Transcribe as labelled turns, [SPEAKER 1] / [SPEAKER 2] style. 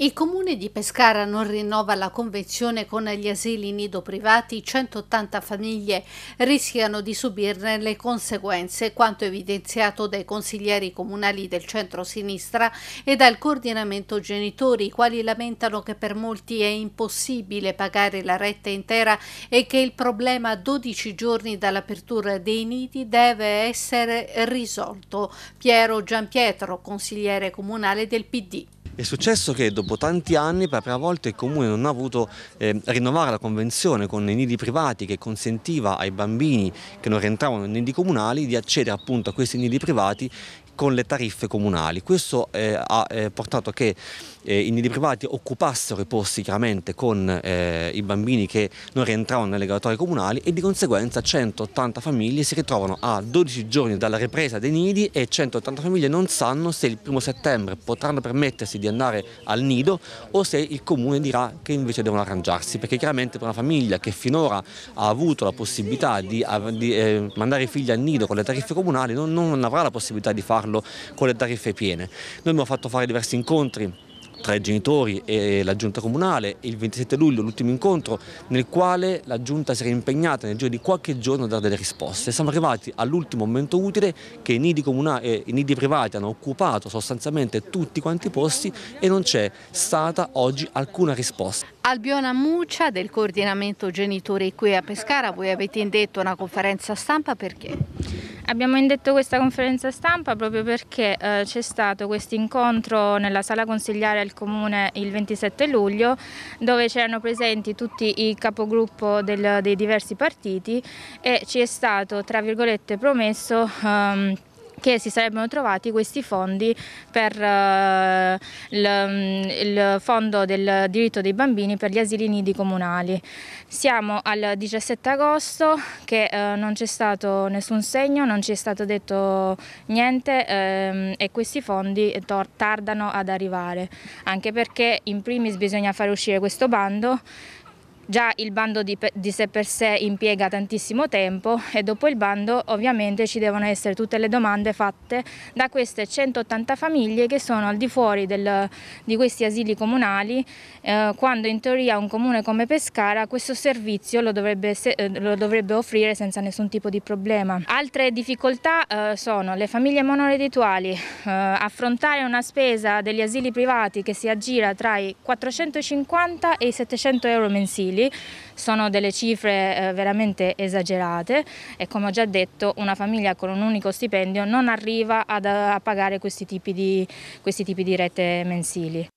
[SPEAKER 1] Il comune di Pescara non rinnova la convenzione con gli asili nido privati, 180 famiglie rischiano di subirne le conseguenze, quanto evidenziato dai consiglieri comunali del centro-sinistra e dal coordinamento genitori, i quali lamentano che per molti è impossibile pagare la retta intera e che il problema a 12 giorni dall'apertura dei nidi deve essere risolto. Piero Giampietro, consigliere comunale del PD.
[SPEAKER 2] È successo che dopo dopo tanti anni per la prima volta il Comune non ha avuto eh, rinnovare la convenzione con i nidi privati che consentiva ai bambini che non rientravano nei nidi comunali di accedere appunto a questi nidi privati con le tariffe comunali. Questo eh, ha eh, portato a che eh, i nidi privati occupassero i posti chiaramente con eh, i bambini che non rientravano nelle graduatorie comunali e di conseguenza 180 famiglie si ritrovano a 12 giorni dalla ripresa dei nidi e 180 famiglie non sanno se il primo settembre potranno permettersi di andare al nido o se il comune dirà che invece devono arrangiarsi perché chiaramente per una famiglia che finora ha avuto la possibilità di, di eh, mandare i figli al nido con le tariffe comunali non, non avrà la possibilità di farlo farlo con le tariffe piene. Noi abbiamo fatto fare diversi incontri tra i genitori e la giunta comunale il 27 luglio l'ultimo incontro nel quale la giunta si era impegnata nel giro di qualche giorno a dare delle risposte. Siamo arrivati all'ultimo momento utile che i nidi, comunali, eh, i nidi privati hanno occupato sostanzialmente tutti quanti i posti e non c'è stata oggi alcuna risposta.
[SPEAKER 1] Albiona Muccia del coordinamento genitori qui a Pescara, voi avete indetto una conferenza stampa perché? Abbiamo
[SPEAKER 3] indetto questa conferenza stampa proprio perché eh, c'è stato questo incontro nella sala consigliare al Comune il 27 luglio dove c'erano presenti tutti i capogruppo del, dei diversi partiti e ci è stato tra virgolette promesso ehm, che si sarebbero trovati questi fondi per eh, mm, il, fondo del diritto dei bambini per gli asili nidi comunali. Siamo al 17 agosto che eh, non c'è stato nessun segno, non ci è stato detto niente eh, e questi fondi tardano ad arrivare, anche perché in primis bisogna fare uscire questo bando Già il bando di, di, sé per sé impiega tantissimo tempo e dopo il bando ovviamente ci devono essere tutte le domande fatte da queste 180 famiglie che sono al di fuori del, di questi asili comunali eh, quando in teoria un comune come Pescara questo servizio lo dovrebbe, eh, lo dovrebbe offrire senza nessun tipo di problema. Altre difficoltà eh, sono le famiglie monoreddituali, eh, affrontare una spesa degli asili privati che si aggira tra i 450 e i 700 euro mensili mensili, sono delle cifre eh, veramente esagerate e come ho già detto una famiglia con un unico stipendio non arriva ad, eh, a pagare questi tipi, di, questi tipi di rete mensili.